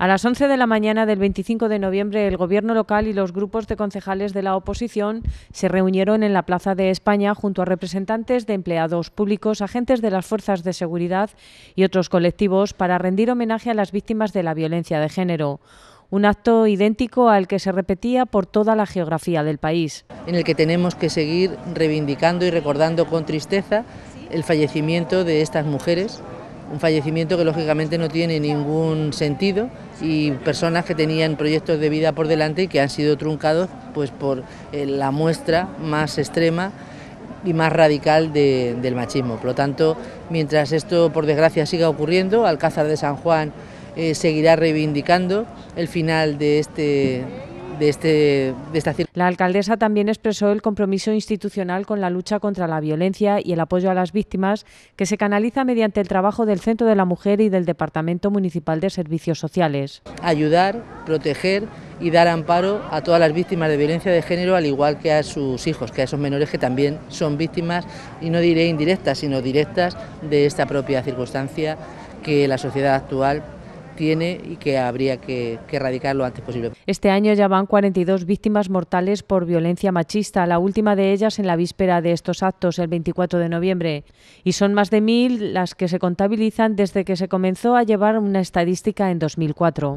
A las 11 de la mañana del 25 de noviembre, el Gobierno local y los grupos de concejales de la oposición se reunieron en la Plaza de España junto a representantes de empleados públicos, agentes de las fuerzas de seguridad y otros colectivos para rendir homenaje a las víctimas de la violencia de género un acto idéntico al que se repetía por toda la geografía del país. En el que tenemos que seguir reivindicando y recordando con tristeza el fallecimiento de estas mujeres un fallecimiento que lógicamente no tiene ningún sentido y personas que tenían proyectos de vida por delante y que han sido truncados pues por eh, la muestra más extrema y más radical del machismo. Por lo tanto, mientras esto por desgracia siga ocurriendo, Alcázar de San Juan eh, seguirá reivindicando el final de este este, La alcaldesa también expresó el compromiso institucional con la lucha contra la violencia y el apoyo a las víctimas que se canaliza mediante el trabajo del Centro de la Mujer y del Departamento Municipal de Servicios Sociales. Ayudar, proteger y dar amparo a todas las víctimas de violencia de género, al igual que a sus hijos, que a esos menores que también son víctimas, y no diré indirectas, sino directas de esta propia circunstancia que la sociedad actual tiene y que habría que, erradicar lo antes posible. Este año ya van 42 víctimas mortales por violencia machista, la última de ellas en la víspera de estos actos, el 24 de noviembre. Y son más de mil las que se contabilizan desde que se comenzó a llevar una estadística en 2004.